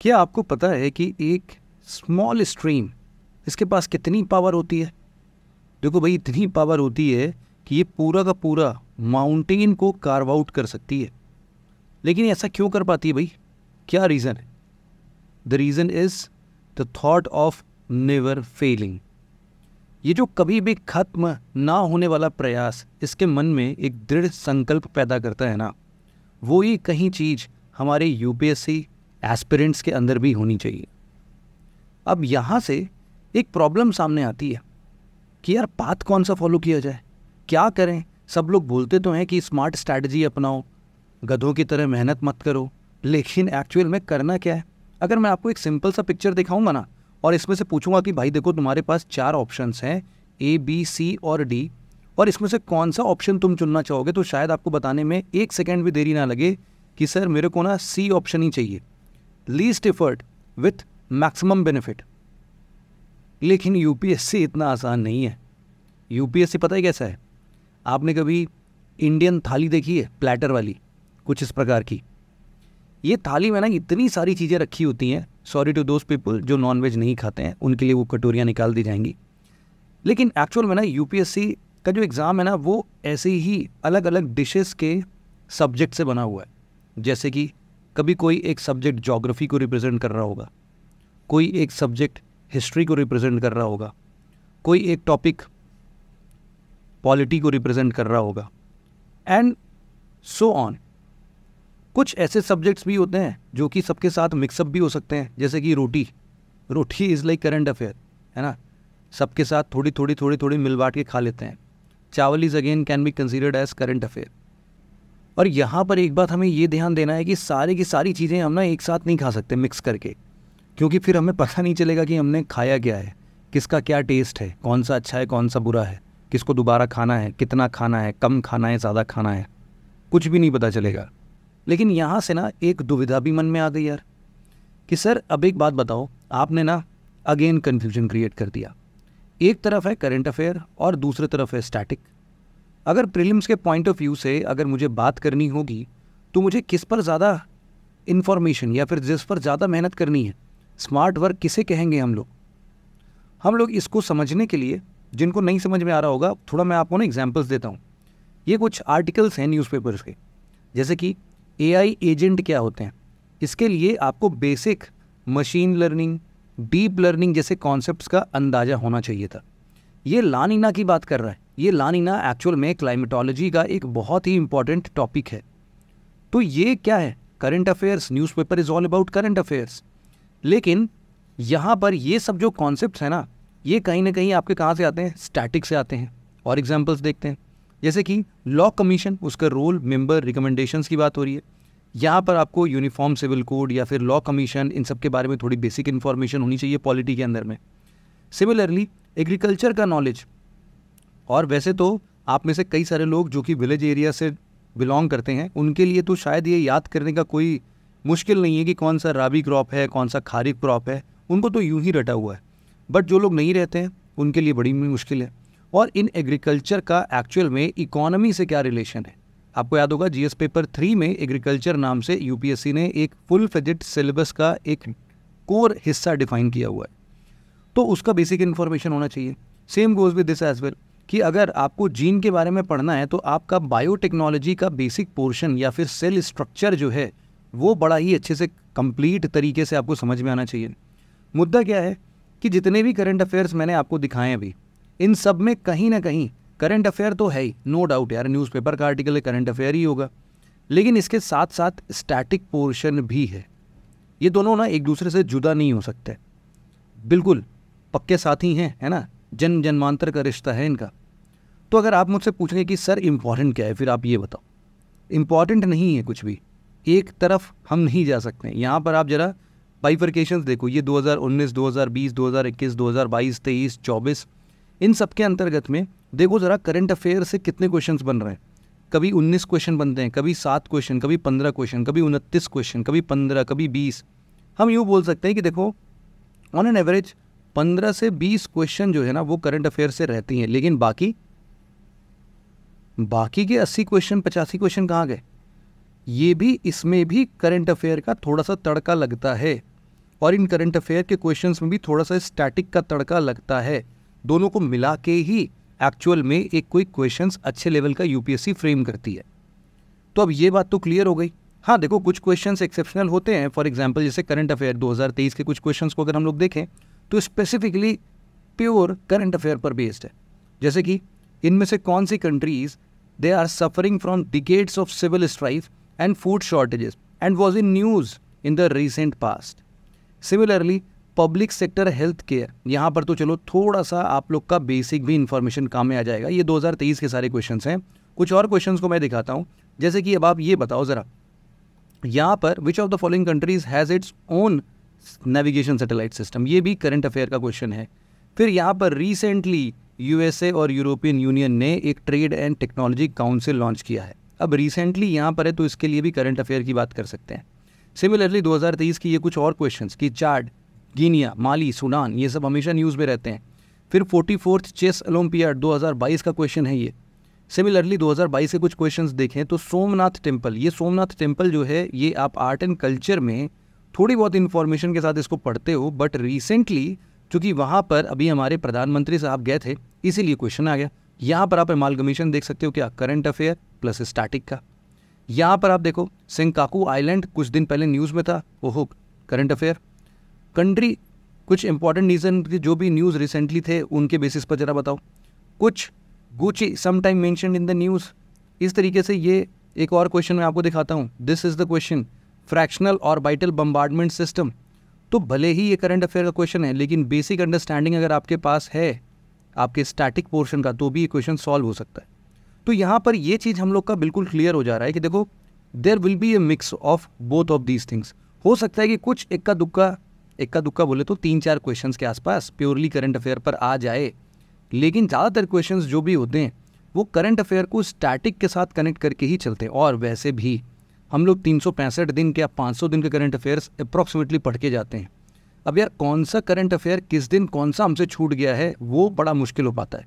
क्या आपको पता है कि एक स्मॉल स्ट्रीम इसके पास कितनी पावर होती है देखो भाई इतनी पावर होती है कि ये पूरा का पूरा माउंटेन को कार्व आउट कर सकती है लेकिन ऐसा क्यों कर पाती है भाई क्या रीज़न है the reason is the thought of never failing ये जो कभी भी खत्म ना होने वाला प्रयास इसके मन में एक दृढ़ संकल्प पैदा करता है ना वो ही कहीं चीज़ हमारे यूपीएससी एस्पिरेंट्स के अंदर भी होनी चाहिए अब यहाँ से एक प्रॉब्लम सामने आती है कि यार पाथ कौन सा फॉलो किया जाए क्या करें सब लोग बोलते तो हैं कि स्मार्ट स्ट्रैटी अपनाओ गधों की तरह मेहनत मत करो लेकिन एक्चुअल में करना क्या है अगर मैं आपको एक सिंपल सा पिक्चर दिखाऊंगा ना और इसमें से पूछूंगा कि भाई देखो तुम्हारे पास चार ऑप्शन हैं ए बी सी और डी और इसमें से कौन सा ऑप्शन तुम चुनना चाहोगे तो शायद आपको बताने में एक सेकेंड भी देरी ना लगे कि सर मेरे को ना सी ऑप्शन ही चाहिए least effort with maximum benefit लेकिन यूपीएससी इतना आसान नहीं है यूपीएससी पता ही कैसा है आपने कभी इंडियन थाली देखी है प्लेटर वाली कुछ इस प्रकार की ये थाली में ना इतनी सारी चीज़ें रखी होती हैं सॉरी टू दोज पीपल जो नॉनवेज नहीं खाते हैं उनके लिए वो कटोरियाँ निकाल दी जाएंगी लेकिन एक्चुअल में ना यूपीएससी का जो एग्ज़ाम है ना वो ऐसे ही अलग अलग डिशेस के सब्जेक्ट से बना हुआ है जैसे कि कभी कोई एक सब्जेक्ट जोग्राफ़ी को रिप्रेजेंट कर रहा होगा कोई एक सब्जेक्ट हिस्ट्री को रिप्रेजेंट कर रहा होगा कोई एक टॉपिक पॉलिटी को रिप्रेजेंट कर रहा होगा एंड सो ऑन कुछ ऐसे सब्जेक्ट्स भी होते हैं जो कि सबके साथ मिक्सअप भी हो सकते हैं जैसे कि रोटी रोटी इज़ लाइक करंट अफेयर है ना सबके साथ थोड़ी थोड़ी थोड़ी थोड़ी मिलवाट के खा लेते हैं चावल is again can be considered as current affair और यहाँ पर एक बात हमें ये ध्यान देना है कि सारे की सारी चीज़ें हम ना एक साथ नहीं खा सकते मिक्स करके क्योंकि फिर हमें पता नहीं चलेगा कि हमने खाया क्या है किसका क्या टेस्ट है कौन सा अच्छा है कौन सा बुरा है किसको दोबारा खाना है कितना खाना है कम खाना है ज़्यादा खाना है कुछ भी नहीं पता चलेगा लेकिन यहाँ से ना एक दुविधा भी मन में आ गई यार कि सर अब एक बात बताओ आपने ना अगेन कन्फ्यूजन क्रिएट कर दिया एक तरफ है करेंट अफेयर और दूसरी तरफ है स्टैटिक अगर प्रीलिम्स के पॉइंट ऑफ व्यू से अगर मुझे बात करनी होगी तो मुझे किस पर ज़्यादा इन्फॉर्मेशन या फिर जिस पर ज़्यादा मेहनत करनी है स्मार्ट वर्क किसे कहेंगे हम लोग हम लोग इसको समझने के लिए जिनको नहीं समझ में आ रहा होगा थोड़ा मैं आपको ना एग्जाम्पल्स देता हूँ ये कुछ आर्टिकल्स हैं न्यूज़पेपर्स के जैसे कि ए एजेंट क्या होते हैं इसके लिए आपको basic machine learning deep learning जैसे कॉन्सेप्ट्स का अंदाज़ा होना चाहिए था ये लानिना की बात कर रहा है ये लानिना एक्चुअल में क्लाइमेटोलॉजी का एक बहुत ही इंपॉर्टेंट टॉपिक है तो ये क्या है current affairs newspaper is all about current affairs लेकिन यहाँ पर ये सब जो कॉन्सेप्ट है ना ये कहीं ना कहीं आपके कहाँ से आते हैं स्टैटिक से आते हैं और एग्जाम्पल्स देखते हैं जैसे कि लॉ कमीशन उसका रोल मेंबर रिकमेंडेशंस की बात हो रही है यहाँ पर आपको यूनिफॉर्म सिविल कोड या फिर लॉ कमीशन इन सब के बारे में थोड़ी बेसिक इन्फॉर्मेशन होनी चाहिए पॉलिटी के अंदर में सिमिलरली एग्रीकल्चर का नॉलेज और वैसे तो आप में से कई सारे लोग जो कि विलेज एरिया से बिलोंग करते हैं उनके लिए तो शायद ये याद करने का कोई मुश्किल नहीं है कि कौन सा राबी क्रॉप है कौन सा खारिक क्रॉप है उनको तो यूं ही रटा हुआ है बट जो लोग नहीं रहते हैं उनके लिए बड़ी मुश्किल है और इन एग्रीकल्चर का एक्चुअल में इकोनॉमी से क्या रिलेशन है आपको याद होगा जीएस पेपर थ्री में एग्रीकल्चर नाम से यूपीएससी ने एक फुल फेजिट सिलेबस का एक कोर हिस्सा डिफाइन किया हुआ है तो उसका बेसिक इन्फॉर्मेशन होना चाहिए same goes with this as well कि अगर आपको जीन के बारे में पढ़ना है तो आपका बायोटेक्नोलॉजी का बेसिक पोर्शन या फिर सेल स्ट्रक्चर जो है वो बड़ा ही अच्छे से कंप्लीट तरीके से आपको समझ में आना चाहिए मुद्दा क्या है कि जितने भी करंट अफेयर्स मैंने आपको दिखाए अभी इन सब में कहीं ना कहीं करंट अफेयर तो है ही नो डाउट यार न्यूज़पेपर का आर्टिकल है करंट अफेयर ही होगा लेकिन इसके साथ साथ स्टैटिक पोर्शन भी है ये दोनों ना एक दूसरे से जुदा नहीं हो सकते बिल्कुल पक्के साथी हैं है ना जन्म जन्मांतर का रिश्ता है इनका तो अगर आप मुझसे पूछेंगे कि सर इम्पॉर्टेंट क्या है फिर आप ये बताओ इम्पॉर्टेंट नहीं है कुछ भी एक तरफ हम नहीं जा सकते यहाँ पर आप ज़रा बाइफर्केशन देखो ये 2019, 2020, 2021, 2022, 23, 24 इन सब के अंतर्गत में देखो ज़रा करंट अफेयर से कितने क्वेश्चंस बन रहे हैं कभी 19 क्वेश्चन बनते हैं कभी सात क्वेश्चन कभी 15 क्वेश्चन कभी उनतीस क्वेश्चन कभी 15 कभी 20 हम यूँ बोल सकते हैं कि देखो ऑन एन एवरेज पंद्रह से बीस क्वेश्चन जो है ना वो करंट अफेयर से रहती हैं लेकिन बाकी बाकी के अस्सी क्वेश्चन पचासी क्वेश्चन कहाँ गए ये भी इसमें भी करंट अफेयर का थोड़ा सा तड़का लगता है और इन करंट अफेयर के क्वेश्चन में भी थोड़ा सा स्टैटिक का तड़का लगता है दोनों को मिला के ही एक्चुअल में एक कोई क्वेश्चंस अच्छे लेवल का यूपीएससी फ्रेम करती है तो अब ये बात तो क्लियर हो गई हाँ देखो कुछ क्वेश्चंस एक्सेप्शनल होते हैं फॉर एग्जांपल जैसे करंट अफेयर 2023 के कुछ क्वेश्चंस को अगर हम लोग देखें तो स्पेसिफिकली प्योर करंट अफेयर पर बेस्ड है जैसे कि इनमें से कौन सी countries they are suffering from decades of civil strife and food shortages and was in news in the recent past similarly public sector health care यहाँ पर तो चलो थोड़ा सा आप लोग का बेसिक भी इंफॉर्मेशन काम में आ जाएगा ये 2023 के सारे क्वेश्चंस हैं कुछ और क्वेश्चंस को मैं दिखाता हूँ जैसे कि अब आप ये बताओ ज़रा यहाँ पर which of the following countries has its own navigation satellite system ये भी करंट अफेयर का क्वेश्चन है फिर यहाँ पर रिसेंटली यूएसए और यूरोपियन यूनियन ने एक trade and technology council launch किया है अब रिसेंटली यहाँ पर है तो इसके लिए भी करंट अफेयर की बात कर सकते हैं सिमिलरली 2023 की ये कुछ और क्वेश्चंस कि चार्ड गिनिया माली सूडान ये सब हमेशा न्यूज़ में रहते हैं फिर फोर्टी फोर्थ चेस ओलम्पियाड दो का क्वेश्चन है ये सिमिलरली 2022 के कुछ क्वेश्चंस देखें तो सोमनाथ टेम्पल ये सोमनाथ टेम्पल जो है ये आप आर्ट एंड कल्चर में थोड़ी बहुत इन्फॉर्मेशन के साथ इसको पढ़ते हो बट रिसेंटली चूँकि वहाँ पर अभी हमारे प्रधानमंत्री साहब गए थे इसीलिए क्वेश्चन आ गया यहाँ पर आप एमालगमेशन देख सकते हो क्या करंट अफेयर प्लस स्टैटिक का यहाँ पर आप देखो सिंकाकू आइलैंड कुछ दिन पहले न्यूज़ में था वो हो करंट अफेयर कंट्री कुछ इंपॉर्टेंट रीज़न के जो भी न्यूज़ रिसेंटली थे उनके बेसिस पर ज़रा बताओ कुछ गुची sometime mention in the news इस तरीके से ये एक और क्वेश्चन मैं आपको दिखाता हूँ this is the question fractional orbital bombardment system तो भले ही ये करंट अफेयर का क्वेश्चन है लेकिन बेसिक अंडरस्टैंडिंग अगर आपके पास है आपके स्टैटिक पोर्शन का तो भी ये क्वेश्चन सॉल्व हो सकता है तो यहाँ पर ये चीज़ हम लोग का बिल्कुल क्लियर हो जा रहा है कि देखो there will be a mix of both of these things हो सकता है कि कुछ इक्का दुक्का इक्का दुक्का बोले तो तीन चार क्वेश्चंस के आसपास प्योरली करंट अफेयर पर आ जाए लेकिन ज़्यादातर क्वेश्चंस जो भी होते हैं वो करंट अफेयर को स्टैटिक के साथ कनेक्ट करके ही चलते हैं और वैसे भी हम लोग तीन दिन के या पाँच दिन के करंट अफेयर्स अप्रॉक्सीमेटली पढ़ के जाते हैं अब यार कौन सा करंट अफेयर किस दिन कौन सा हमसे छूट गया है वो बड़ा मुश्किल हो पाता है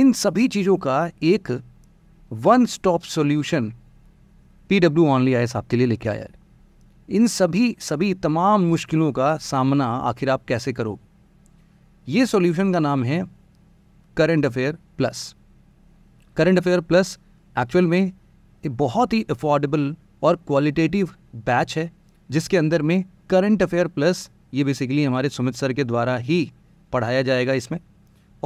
इन सभी चीज़ों का एक one stop solution P W only I आपके लिए लेके आया है इन सभी सभी तमाम मुश्किलों का सामना आखिर आप कैसे करो ये सॉल्यूशन का नाम है current affair plus current affair plus actual में बहुत ही अफोर्डेबल और क्वालिटेटिव बैच है जिसके अंदर में करंट अफेयर प्लस ये बेसिकली हमारे सुमित सर के द्वारा ही पढ़ाया जाएगा इसमें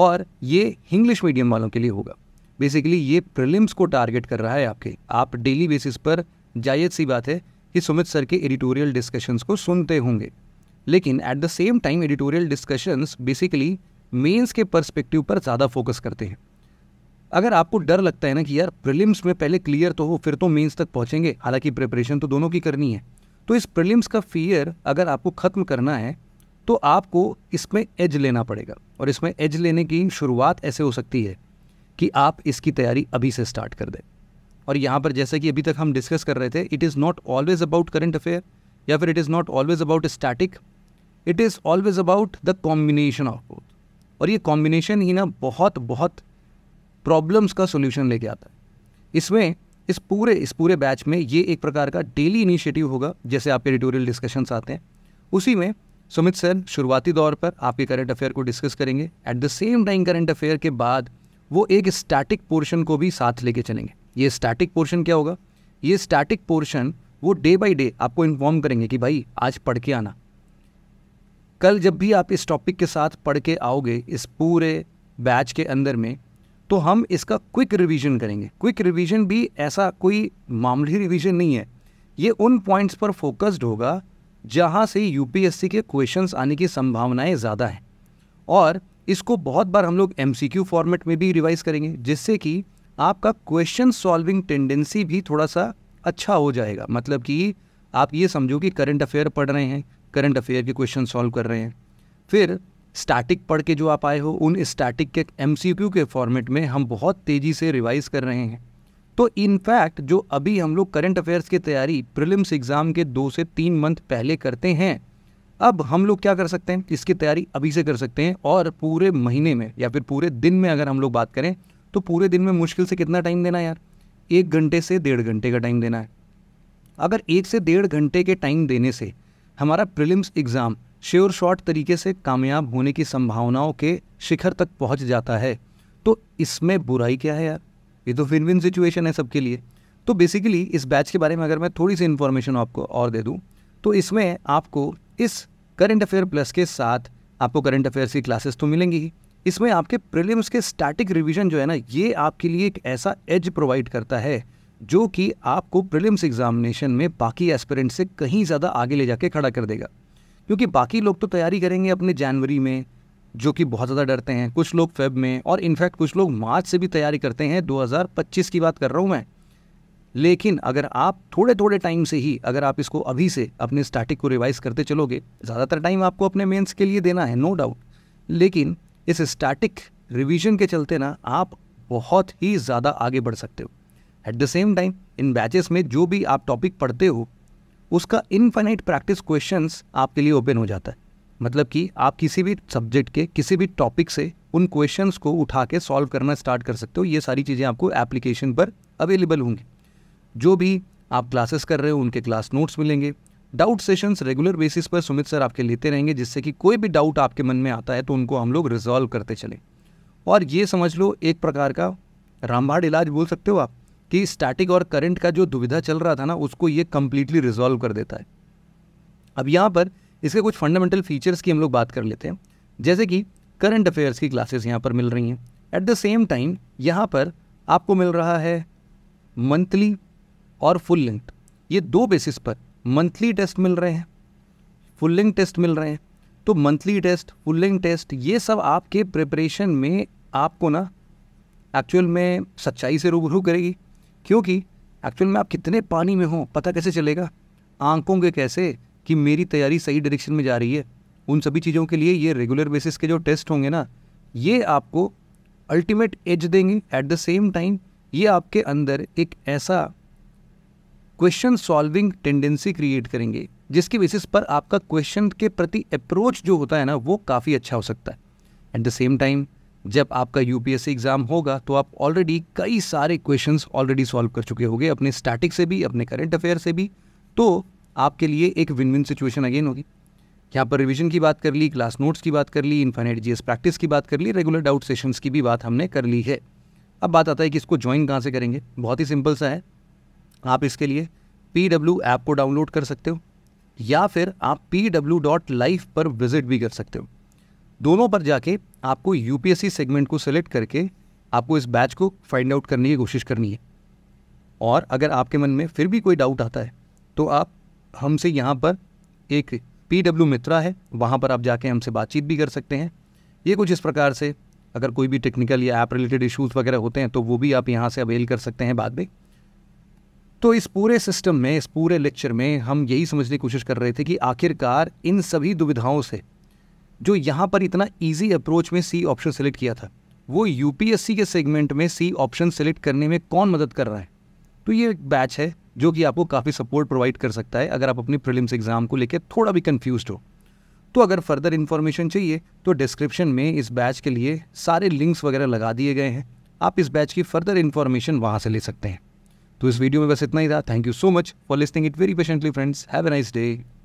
और ये इंग्लिश मीडियम वालों के लिए होगा बेसिकली ये प्रिलिम्स को टारगेट कर रहा है आपके आप डेली बेसिस पर जायज सी बात है कि सुमित सर के एडिटोरियल डिस्कशंस को सुनते होंगे लेकिन at the same time editorial discussions basically mains के पर्सपेक्टिव पर ज़्यादा फोकस करते हैं अगर आपको डर लगता है ना कि यार प्रिलिम्स में पहले क्लियर तो हो फिर तो मेंस तक पहुंचेंगे हालांकि प्रिपरेशन तो दोनों की करनी है तो इस प्रिलिम्स का फियर अगर आपको ख़त्म करना है तो आपको इसमें एज लेना पड़ेगा और इसमें एज लेने की शुरुआत ऐसे हो सकती है कि आप इसकी तैयारी अभी से स्टार्ट कर दें और यहाँ पर जैसे कि अभी तक हम डिस्कस कर रहे थे it is not always about current affair या फिर it is not always about static it is always about the combination of both और ये कॉम्बिनेशन ही ना बहुत बहुत प्रॉब्लम्स का सोल्यूशन लेके आता है इसमें इस पूरे इस पूरे बैच में ये एक प्रकार का डेली इनिशिएटिव होगा जैसे आपके एडिटोरियल डिस्कशंस आते हैं उसी में सुमित सर शुरुआती दौर पर आपके करंट अफेयर को डिस्कस करेंगे at the same time current affair के बाद वो एक स्टैटिक पोर्शन को भी साथ लेके चलेंगे ये स्टैटिक पोर्शन क्या होगा ये स्टैटिक पोर्शन वो डे बाई डे आपको इन्फॉर्म करेंगे कि भाई आज पढ़ के आना कल जब भी आप इस टॉपिक के साथ पढ़ के आओगे इस पूरे बैच के अंदर में तो हम इसका क्विक रिवीजन करेंगे क्विक रिवीजन भी ऐसा कोई मामूली रिवीजन नहीं है ये उन पॉइंट्स पर फोकस्ड होगा जहाँ से यूपीएससी के क्वेश्चंस आने की संभावनाएं ज़्यादा हैं और इसको बहुत बार हम लोग एम फॉर्मेट में भी रिवाइज करेंगे जिससे कि आपका क्वेश्चन सॉल्विंग टेंडेंसी भी थोड़ा सा अच्छा हो जाएगा मतलब कि आप ये समझो कि करंट अफेयर पढ़ रहे हैं करंट अफेयर के क्वेश्चन सॉल्व कर रहे हैं फिर स्टैटिक पढ़ के जो आप आए हो उन स्टैटिक के एम के फॉर्मेट में हम बहुत तेज़ी से रिवाइज कर रहे हैं तो इनफैक्ट जो अभी हम लोग करंट अफेयर्स की तैयारी प्रिलिम्स एग्ज़ाम के दो से तीन मंथ पहले करते हैं अब हम लोग क्या कर सकते हैं इसकी तैयारी अभी से कर सकते हैं और पूरे महीने में या फिर पूरे दिन में अगर हम लोग बात करें तो पूरे दिन में मुश्किल से कितना टाइम देना है यार एक घंटे से डेढ़ घंटे का टाइम देना है अगर एक से डेढ़ घंटे के टाइम देने से हमारा प्रिलिम्स एग्ज़ाम श्योर शॉट तरीके से कामयाब होने की संभावनाओं के शिखर तक पहुंच जाता है तो इसमें बुराई क्या है यार ये तो विन विन सिचुएशन है सबके लिए तो बेसिकली इस बैच के बारे में अगर मैं थोड़ी सी इन्फॉर्मेशन आपको और दे दूँ तो इसमें आपको इस करंट अफेयर प्लस के साथ आपको करंट अफेयर्स की क्लासेस तो मिलेंगी ही इसमें आपके प्रीलिम्स के स्टैटिक रिवीजन जो है ना ये आपके लिए एक ऐसा एज प्रोवाइड करता है जो कि आपको प्रीलिम्स एग्जामिनेशन में बाकी एस्पिरेंट से कहीं ज़्यादा आगे ले जाके खड़ा कर देगा क्योंकि बाकी लोग तो तैयारी करेंगे अपने जनवरी में जो कि बहुत ज़्यादा डरते हैं कुछ लोग फेब में और इनफैक्ट कुछ लोग मार्च से भी तैयारी करते हैं 2025 की बात कर रहा हूँ मैं लेकिन अगर आप थोड़े थोड़े टाइम से ही अगर आप इसको अभी से अपने स्टैटिक को रिवाइज करते चलोगे ज़्यादातर टाइम आपको अपने मेंस के लिए देना है नो डाउट लेकिन इस स्टैटिक रिवीजन के चलते ना आप बहुत ही ज़्यादा आगे बढ़ सकते हो एट द सेम टाइम इन बैचेस में जो भी आप टॉपिक पढ़ते हो उसका इनफाइनाइट प्रैक्टिस क्वेश्चन आपके लिए ओपन हो जाता है मतलब कि आप किसी भी सब्जेक्ट के किसी भी टॉपिक से उन क्वेश्चंस को उठा के सॉल्व करना स्टार्ट कर सकते हो ये सारी चीज़ें आपको एप्लीकेशन पर अवेलेबल होंगी जो भी आप क्लासेस कर रहे हो उनके क्लास नोट्स मिलेंगे डाउट सेशंस रेगुलर बेसिस पर सुमित सर आपके लेते रहेंगे जिससे कि कोई भी डाउट आपके मन में आता है तो उनको हम लोग रिजॉल्व करते चले और ये समझ लो एक प्रकार का रामबाड़ इलाज बोल सकते हो आप कि स्टैटिक और करंट का जो दुविधा चल रहा था ना उसको ये कम्प्लीटली रिजॉल्व कर देता है अब यहाँ पर इसके कुछ फंडामेंटल फीचर्स की हम लोग बात कर लेते हैं जैसे कि करंट अफेयर्स की क्लासेस यहाँ पर मिल रही हैं एट द सेम टाइम यहाँ पर आपको मिल रहा है मंथली और फुल लेंथ ये दो बेसिस पर मंथली टेस्ट मिल रहे हैं फुल लेंथ टेस्ट मिल रहे हैं तो monthly test full length test ये सब आपके प्रिपरेशन में आपको ना एक्चुअल में सच्चाई से रूबरू करेगी क्योंकि एक्चुअल में आप कितने पानी में हों पता कैसे चलेगा आंकों के कैसे कि मेरी तैयारी सही डायरेक्शन में जा रही है उन सभी चीज़ों के लिए ये रेगुलर बेसिस के जो टेस्ट होंगे ना ये आपको अल्टीमेट एज देंगे एट द सेम टाइम ये आपके अंदर एक ऐसा क्वेश्चन सॉल्विंग टेंडेंसी क्रिएट करेंगे जिसके बेसिस पर आपका क्वेश्चन के प्रति अप्रोच जो होता है ना वो काफ़ी अच्छा हो सकता है एट द सेम टाइम जब आपका यूपीएससी एग्ज़ाम होगा तो आप ऑलरेडी कई सारे क्वेश्चंस ऑलरेडी सॉल्व कर चुके होंगे अपने स्टैटिक से भी अपने करंट अफेयर से भी तो आपके लिए एक विन विन सिचुएशन अगेन होगी यहाँ पर रिविजन की बात कर ली क्लास नोट्स की बात कर ली इन्फाइनेट जीएस प्रैक्टिस की बात कर ली रेगुलर डाउट सेशंस की भी बात हमने कर ली है अब बात आता है कि इसको ज्वाइन कहाँ से करेंगे बहुत ही सिंपल सा है आप इसके लिए पी डब्ल्यू ऐप को डाउनलोड कर सकते हो या फिर आप पी डब्ल्यू डॉट लाइव पर विजिट भी कर सकते हो दोनों पर जाके आपको यूपीएससी सेगमेंट को सिलेक्ट करके आपको इस बैच को फाइंड आउट करने की कोशिश करनी है और अगर आपके मन में फिर भी कोई डाउट आता है तो आप हमसे यहाँ पर एक पी डब्ल्यू मित्रा है वहाँ पर आप जाके हमसे बातचीत भी कर सकते हैं ये कुछ इस प्रकार से अगर कोई भी टेक्निकल या ऐप रिलेटेड इश्यूज़ वगैरह होते हैं तो वो भी आप यहाँ से अवेल कर सकते हैं बाद में तो इस पूरे सिस्टम में इस पूरे लेक्चर में हम यही समझने की कोशिश कर रहे थे कि आखिरकार इन सभी दुविधाओं से जो यहाँ पर इतना ईजी अप्रोच में सी ऑप्शन सेलेक्ट किया था वो यूपीएससी के सेगमेंट में सी ऑप्शन सेलेक्ट करने में कौन मदद कर रहा है तो ये एक बैच है जो कि आपको काफ़ी सपोर्ट प्रोवाइड कर सकता है अगर आप अपनी प्रिलिम्स एग्ज़ाम को लेकर थोड़ा भी कन्फ्यूज हो तो अगर फर्दर इन्फॉर्मेशन चाहिए तो डिस्क्रिप्शन में इस बैच के लिए सारे लिंक्स वगैरह लगा दिए गए हैं आप इस बैच की फर्दर इन्फॉर्मेशन वहाँ से ले सकते हैं तो इस वीडियो में बस इतना ही था thank you so much for listening it very patiently friends have a nice day